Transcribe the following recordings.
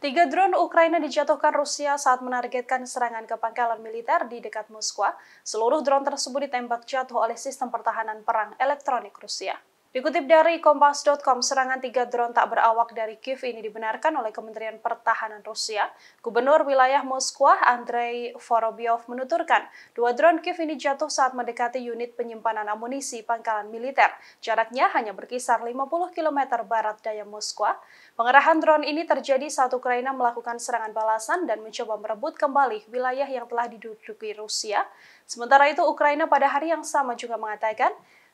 Tiga drone Ukraina dijatuhkan Rusia saat menargetkan serangan ke pangkalan militer di dekat Moskwa. Seluruh drone tersebut ditembak jatuh oleh sistem pertahanan perang elektronik Rusia. Dikutip dari Kompas.com, serangan tiga drone tak berawak dari Kiev ini dibenarkan oleh Kementerian Pertahanan Rusia. Gubernur wilayah Moskwa, Andrei Vorobyov, menuturkan dua drone Kiev ini jatuh saat mendekati unit penyimpanan amunisi pangkalan militer. Jaraknya hanya berkisar 50 km barat daya Moskwa. Pengerahan drone ini terjadi saat Ukraina melakukan serangan balasan dan mencoba merebut kembali wilayah yang telah diduduki Rusia. Sementara itu, Ukraina pada hari yang sama juga mengatakan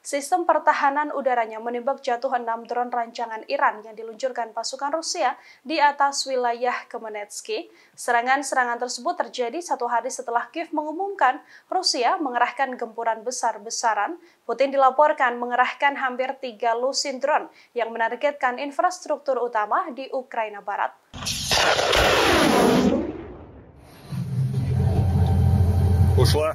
sistem pertahanan udaranya menembak jatuh enam drone rancangan Iran yang diluncurkan pasukan Rusia di atas wilayah Kemenetsky. Serangan-serangan tersebut terjadi satu hari setelah Kiev mengumumkan Rusia mengerahkan gempuran besar-besaran. Putin dilaporkan mengerahkan hampir tiga lusin drone yang menargetkan infrastruktur utama di Ukraina Barat. Ушла.